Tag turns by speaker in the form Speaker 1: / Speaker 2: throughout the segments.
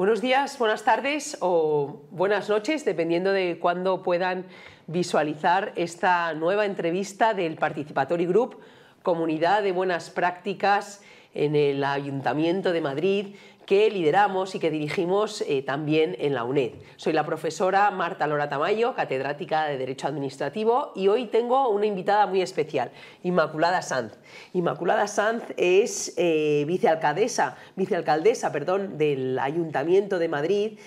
Speaker 1: Buenos días, buenas tardes o buenas noches, dependiendo de cuándo puedan visualizar esta nueva entrevista del Participatory Group, comunidad de buenas prácticas en el Ayuntamiento de Madrid, que lideramos y que dirigimos eh, también en la UNED. Soy la profesora Marta Lora Tamayo, catedrática de Derecho Administrativo, y hoy tengo una invitada muy especial, Inmaculada Sanz. Inmaculada Sanz es eh, vicealcaldesa, vicealcaldesa perdón, del Ayuntamiento de Madrid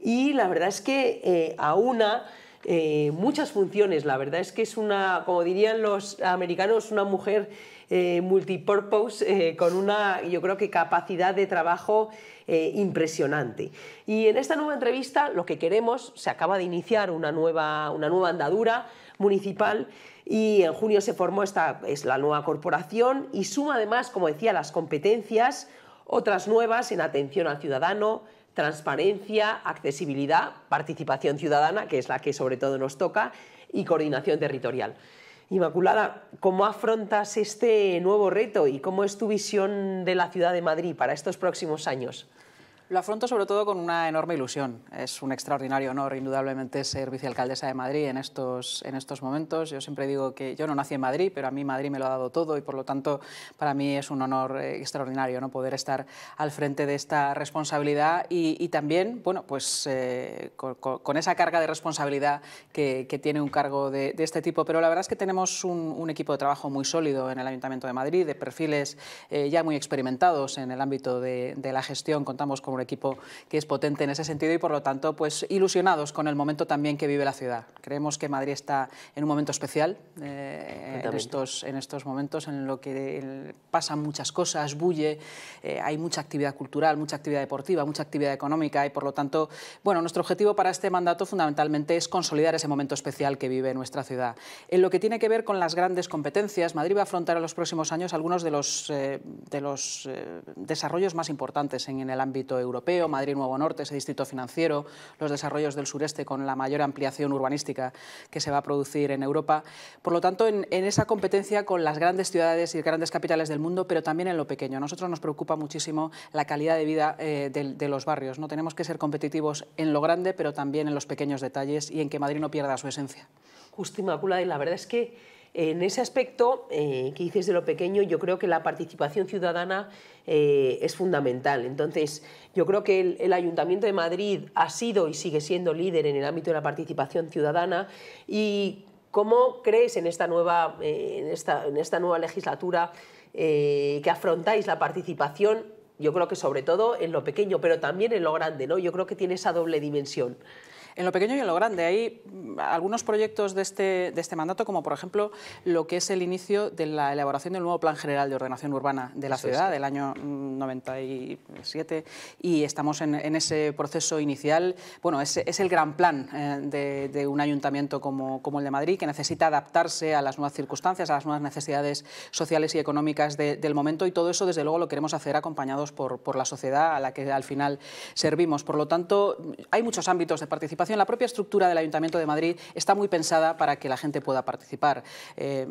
Speaker 1: y la verdad es que eh, a una eh, muchas funciones. La verdad es que es una, como dirían los americanos, una mujer eh, multipurpose eh, con una, yo creo que capacidad de trabajo impresionante. Y en esta nueva entrevista lo que queremos, se acaba de iniciar una nueva, una nueva andadura municipal y en junio se formó esta, es la nueva corporación y suma además, como decía, las competencias, otras nuevas en atención al ciudadano, transparencia, accesibilidad, participación ciudadana, que es la que sobre todo nos toca, y coordinación territorial. Inmaculada, ¿cómo afrontas este nuevo reto y cómo es tu visión de la ciudad de Madrid para estos
Speaker 2: próximos años? Lo afronto sobre todo con una enorme ilusión. Es un extraordinario honor, indudablemente, ser vicealcaldesa de Madrid en estos, en estos momentos. Yo siempre digo que yo no nací en Madrid, pero a mí Madrid me lo ha dado todo y, por lo tanto, para mí es un honor eh, extraordinario ¿no? poder estar al frente de esta responsabilidad y, también, bueno, pues eh, con, esa carga de responsabilidad que, tiene un cargo de, este tipo. Pero la verdad es que tenemos un, equipo de trabajo muy sólido en el Ayuntamiento de Madrid, de perfiles eh, ya muy experimentados en el ámbito de, de la gestión. Contamos con un equipo que es potente en ese sentido y por lo tanto pues ilusionados con el momento también que vive la ciudad. Creemos que Madrid está en un momento especial eh, en, estos, en estos momentos en lo que pasan muchas cosas, bulle, eh, hay mucha actividad cultural, mucha actividad deportiva, mucha actividad económica y por lo tanto, bueno, nuestro objetivo para este mandato fundamentalmente es consolidar ese momento especial que vive nuestra ciudad. En lo que tiene que ver con las grandes competencias, Madrid va a afrontar en los próximos años algunos de los, eh, de los desarrollos más importantes en, en el ámbito europeo Europeo, Madrid Nuevo Norte, ese distrito financiero, los desarrollos del sureste con la mayor ampliación urbanística que se va a producir en Europa. Por lo tanto, en, esa competencia con las grandes ciudades y grandes capitales del mundo, pero también en lo pequeño. A nosotros nos preocupa muchísimo la calidad de vida eh, de, los barrios. ¿no? Tenemos que ser competitivos en lo grande, pero también en los pequeños detalles y en que Madrid no pierda su esencia. y la verdad es que en ese aspecto
Speaker 1: eh, que dices de lo pequeño, yo creo que la participación ciudadana eh, es fundamental. Entonces, yo creo que el, Ayuntamiento de Madrid ha sido y sigue siendo líder en el ámbito de la participación ciudadana y ¿cómo crees en esta nueva, eh, nueva legislatura que afrontáis la participación yo creo que
Speaker 2: sobre todo en lo pequeño, pero también en lo grande, ¿no? Yo creo que tiene esa doble dimensión en lo pequeño y en lo grande. Hay mm, algunos proyectos de este, de este mandato, como por ejemplo lo que es el inicio de la elaboración del nuevo Plan General de Ordenación Urbana de la ciudad del año 97 mm, y estamos en, ese proceso inicial. Bueno, es, es el gran plan eh, de, un ayuntamiento como, como el de Madrid que necesita adaptarse a las nuevas circunstancias, a las nuevas necesidades sociales y económicas del momento y todo eso desde luego lo queremos hacer acompañados por, por la sociedad a la que al final servimos. Por lo tanto, hay muchos ámbitos de participación la propia estructura del Ayuntamiento de Madrid está muy pensada para que la gente pueda participar. Eh,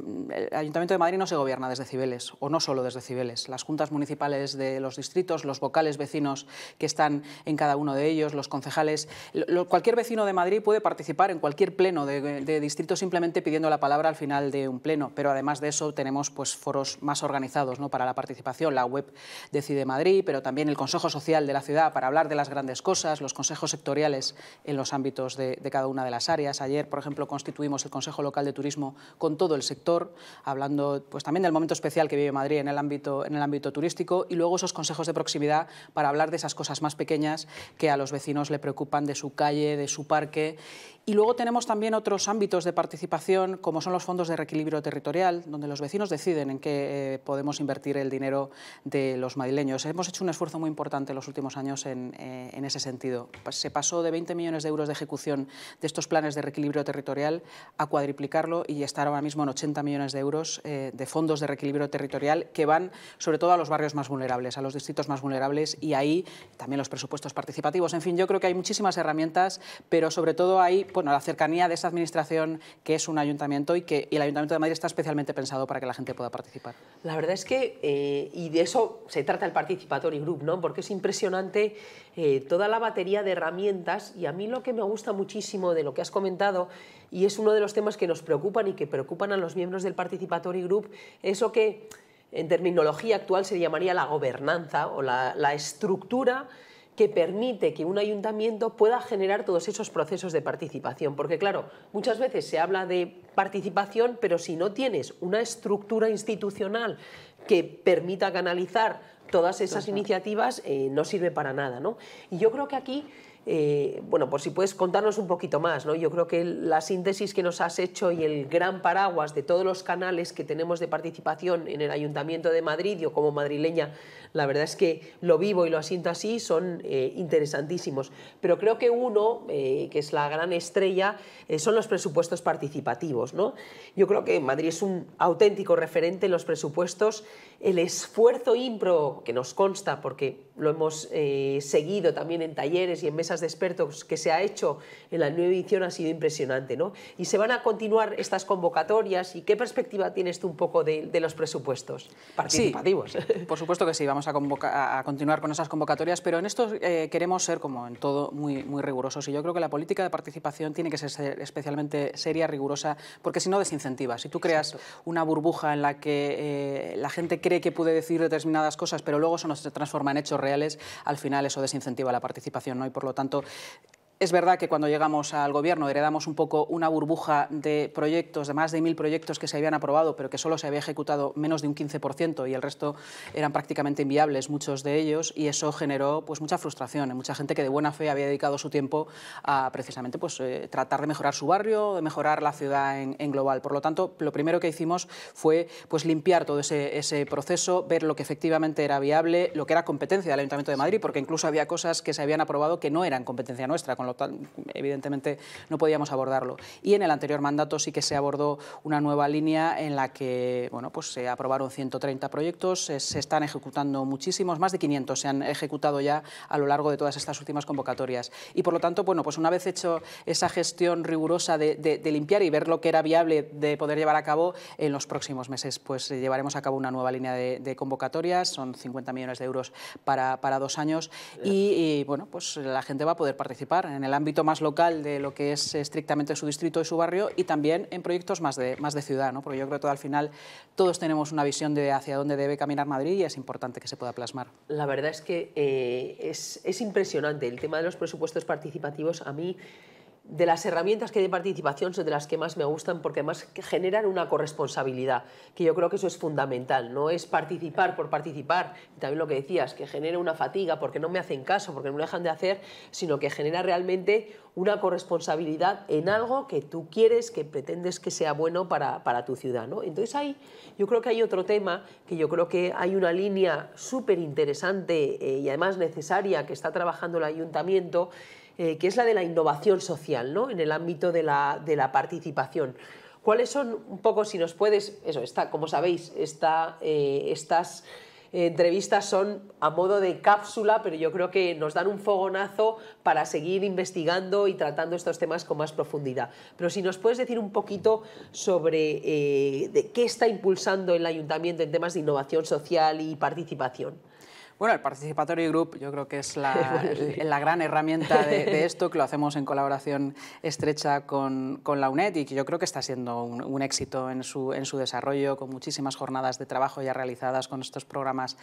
Speaker 2: el Ayuntamiento de Madrid no se gobierna desde Cibeles, o no solo desde Cibeles. Las juntas municipales de los distritos, los vocales vecinos que están en cada uno de ellos, los concejales, cualquier vecino de Madrid puede participar en cualquier pleno de, distrito simplemente pidiendo la palabra al final de un pleno, pero además de eso tenemos pues, foros más organizados ¿no? para la participación, la web decide Madrid, pero también el Consejo Social de la Ciudad para hablar de las grandes cosas, los consejos sectoriales en los ámbitos de, cada una de las áreas. Ayer, por ejemplo, constituimos el Consejo Local de Turismo con todo el sector, hablando pues, también del momento especial que vive Madrid en el, ámbito, en el ámbito turístico y luego esos consejos de proximidad para hablar de esas cosas más pequeñas que a los vecinos le preocupan de su calle, de su parque y luego tenemos también otros ámbitos de participación, como son los fondos de reequilibrio territorial, donde los vecinos deciden en qué eh, podemos invertir el dinero de los madrileños. Hemos hecho un esfuerzo muy importante en los últimos años en eh, ese sentido. Se pasó de 20 millones de euros de ejecución de estos planes de reequilibrio territorial a cuadriplicarlo y estar ahora mismo en 80 millones de euros eh, de fondos de reequilibrio territorial que van sobre todo a los barrios más vulnerables, a los distritos más vulnerables y ahí también los presupuestos participativos. En fin, yo creo que hay muchísimas herramientas, pero sobre todo hay bueno, la cercanía de esta administración que es un ayuntamiento y que el Ayuntamiento de Madrid está especialmente pensado para que la gente pueda participar.
Speaker 1: La verdad es que, eh, y de eso se trata el Participatory Group, ¿no? porque es impresionante eh, toda la batería de herramientas y a mí lo que me gusta muchísimo de lo que has comentado y es uno de los temas que nos preocupan y que preocupan a los miembros del Participatory Group, eso que en terminología actual se llamaría la gobernanza o la, estructura que permite que un ayuntamiento pueda generar todos esos procesos de participación. Porque claro, muchas veces se habla de participación, pero si no tienes una estructura institucional que permita canalizar todas esas iniciativas, eh, no sirve para nada. Y yo creo que aquí eh, bueno, por si puedes contarnos un poquito más, ¿no? Yo creo que la síntesis que nos has hecho y el gran paraguas de todos los canales que tenemos de participación en el Ayuntamiento de Madrid, yo como madrileña la verdad es que lo vivo y lo asiento así, son eh, interesantísimos. Pero creo que uno, eh, que es la gran estrella, eh, son los presupuestos participativos. ¿no? Yo creo que Madrid es un auténtico referente en los presupuestos. El esfuerzo impro, que nos consta, porque lo hemos seguido también en talleres y en mesas de expertos que se ha hecho en la nueva edición, ha sido impresionante. ¿no? Y se van a continuar estas convocatorias y qué perspectiva tienes tú un poco
Speaker 2: de, los presupuestos participativos. por supuesto que sí, vamos a, continuar con esas convocatorias, pero en esto eh, queremos ser, como en todo, muy, muy rigurosos. Y yo creo que la política de participación tiene que ser especialmente seria, rigurosa, porque si no desincentiva. Si tú creas una burbuja en la que eh, la gente cree que puede decir determinadas cosas, pero luego eso no se transforma en hechos reales, al final eso desincentiva la participación. ¿no? Y por lo tanto, es verdad que cuando llegamos al gobierno heredamos un poco una burbuja de proyectos, de más de mil proyectos que se habían aprobado, pero que solo se había ejecutado menos de un 15% y el resto eran prácticamente inviables, muchos de ellos, y eso generó pues, mucha frustración en mucha gente que de buena fe había dedicado su tiempo a precisamente pues, eh, tratar de mejorar su barrio, de mejorar la ciudad en, global. Por lo tanto, lo primero que hicimos fue pues, limpiar todo ese, proceso, ver lo que efectivamente era viable, lo que era competencia del Ayuntamiento de Madrid, porque incluso había cosas que se habían aprobado que no eran competencia nuestra, tal, evidentemente no podíamos abordarlo. Y en el anterior mandato sí que se abordó una nueva línea en la que bueno, pues se aprobaron 130 proyectos, eh, se, están ejecutando muchísimos, más de 500 se han ejecutado ya a lo largo de todas estas últimas convocatorias. Y por lo tanto, bueno, pues una vez hecho esa gestión rigurosa de, limpiar y ver lo que era viable de poder llevar a cabo en los próximos meses, pues eh, llevaremos a cabo una nueva línea de, convocatorias, son 50 millones de euros para, dos años y, y, bueno, pues la gente va a poder participar en el ámbito más local de lo que es estrictamente su distrito y su barrio y también en proyectos más de, más de ciudad, porque yo creo que al final todos tenemos una visión de hacia dónde debe caminar Madrid y es importante que se pueda plasmar. La verdad es que
Speaker 1: eh, es, es impresionante el tema de los presupuestos participativos. A mí de las herramientas que de participación son de las que más me gustan porque además generan una corresponsabilidad, que yo creo que eso es fundamental, no es participar por participar, también lo que decías, que genera una fatiga porque no me hacen caso, porque no me dejan de hacer, sino que genera realmente una corresponsabilidad en algo que tú quieres, que pretendes que sea bueno para, tu ciudad. ¿no? Entonces ahí yo creo que hay otro tema, que yo creo que hay una línea súper interesante eh, y además necesaria que está trabajando el ayuntamiento, eh, que es la de la innovación social, ¿no? en el ámbito de la, participación. ¿Cuáles son un poco, si nos puedes, eso como sabéis, eh, estas entrevistas son a modo de cápsula, pero yo creo que nos dan un fogonazo para seguir investigando y tratando estos temas con más profundidad. Pero si nos puedes decir un poquito sobre eh, qué está impulsando
Speaker 2: el ayuntamiento en temas de innovación social y participación. Bueno, el Participatory Group yo creo que es la, gran herramienta de, esto, que lo hacemos en colaboración estrecha con, la UNED y que yo creo que está siendo un, éxito en su, en su desarrollo, con muchísimas jornadas de trabajo ya realizadas con estos programas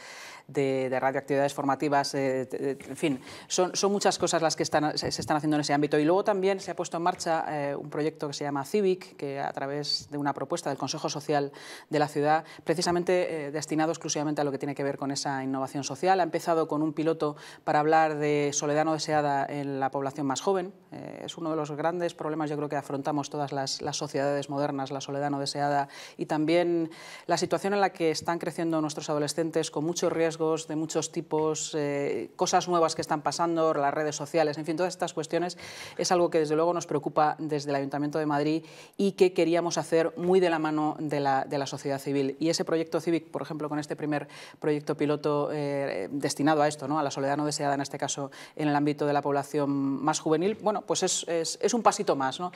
Speaker 2: de, radioactividades formativas. Eh, en fin, son, muchas cosas las que están, se, están haciendo en ese ámbito. Y luego también se ha puesto en marcha eh, un proyecto que se llama Civic, que a través de una propuesta del Consejo Social de la Ciudad, precisamente eh, destinado exclusivamente a lo que tiene que ver con esa innovación social ha empezado con un piloto para hablar de soledad no deseada en la población más joven. Eh, es uno de los grandes problemas yo creo que afrontamos todas las, sociedades modernas, la soledad no deseada y también la situación en la que están creciendo nuestros adolescentes con muchos riesgos de muchos tipos, eh, cosas nuevas que están pasando, las redes sociales, en fin, todas estas cuestiones es algo que desde luego nos preocupa desde el Ayuntamiento de Madrid y que queríamos hacer muy de la mano de la, de la sociedad civil. Y ese proyecto Civic, por ejemplo, con este primer proyecto piloto eh, eh, destinado a esto, ¿no? a la soledad no deseada, en este caso en el ámbito de la población más juvenil, bueno, pues es, un pasito más. ¿no?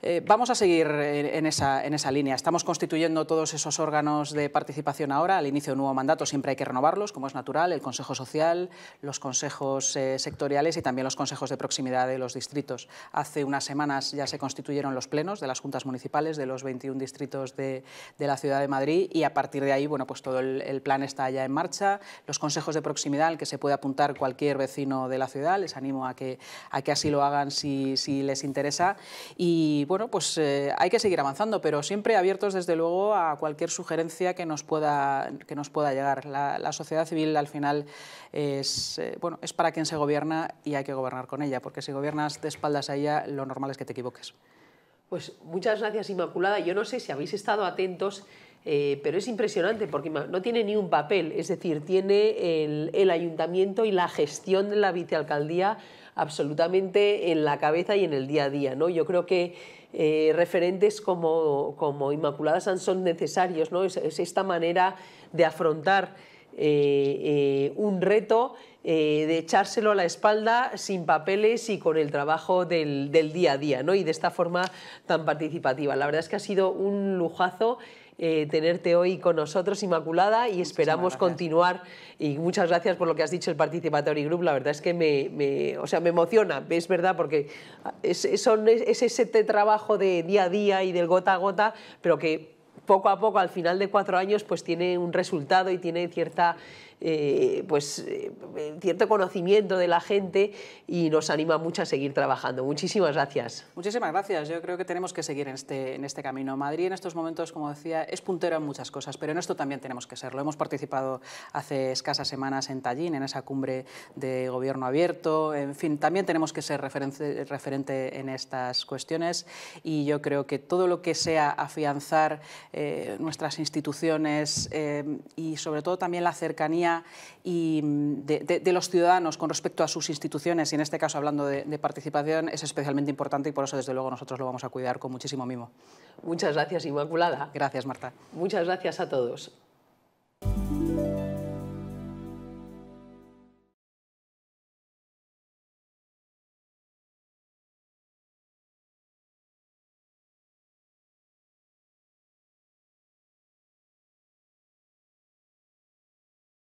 Speaker 2: Eh, vamos a seguir en esa, en esa, línea. Estamos constituyendo todos esos órganos de participación ahora. Al inicio de un nuevo mandato siempre hay que renovarlos, como es natural, el Consejo Social, los consejos eh, sectoriales y también los consejos de proximidad de los distritos. Hace unas semanas ya se constituyeron los plenos de las juntas municipales de los 21 distritos de, la Ciudad de Madrid y a partir de ahí bueno, pues todo el, plan está ya en marcha. Los consejos de proximidad al que se puede apuntar cualquier vecino de la ciudad, les animo a que, que así lo hagan si, si les interesa. Y bueno, pues eh, hay que seguir avanzando, pero siempre abiertos desde luego a cualquier sugerencia que nos pueda, que nos pueda llegar. La, sociedad civil al final es, eh, bueno, es para quien se gobierna y hay que gobernar con ella, porque si gobiernas de espaldas a ella, lo normal es que te equivoques.
Speaker 1: Pues muchas gracias Inmaculada. Yo no sé si habéis estado atentos eh, pero es impresionante porque no tiene ni un papel, es decir, tiene el ayuntamiento y la gestión de la vicealcaldía absolutamente en la cabeza y en el día a día. ¿no? Yo creo que eh, referentes como, como, Inmaculada son necesarios, ¿no? es, esta manera de afrontar eh, eh, un reto, de echárselo a la espalda sin papeles y con el trabajo del, día a día, ¿no? Y de esta forma tan participativa. La verdad es que ha sido un lujazo eh, tenerte hoy con nosotros, Inmaculada, y esperamos continuar. Y muchas gracias por lo que has dicho el Participatory Group. La verdad es que me, o sea, me emociona, es verdad, porque es, es ese trabajo de día a día y del gota a gota, pero que poco a poco, al final de cuatro años, pues tiene un resultado y tiene cierta eh, pues, eh, cierto conocimiento de la gente y nos anima mucho a seguir trabajando. Muchísimas gracias. Muchísimas
Speaker 2: gracias. Yo creo que tenemos que seguir en este, en este camino. Madrid en estos momentos, como decía, es puntero en muchas cosas, pero en esto también tenemos que serlo. Hemos participado hace escasas semanas en Tallín, en esa cumbre de gobierno abierto. En fin, también tenemos que ser referente, en estas cuestiones y yo creo que todo lo que sea afianzar eh, nuestras instituciones y sobre todo también la cercanía y mm, de, los ciudadanos con respecto a sus instituciones, y en este caso hablando de, de, participación, es especialmente importante y por eso desde luego nosotros lo vamos a cuidar con muchísimo mimo. Muchas gracias, Inmaculada. Gracias, Marta. Muchas gracias a todos.